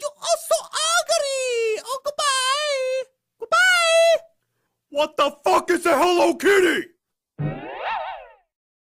you are so ugly. Oh, goodbye. Goodbye. What the fuck is a Hello Kitty?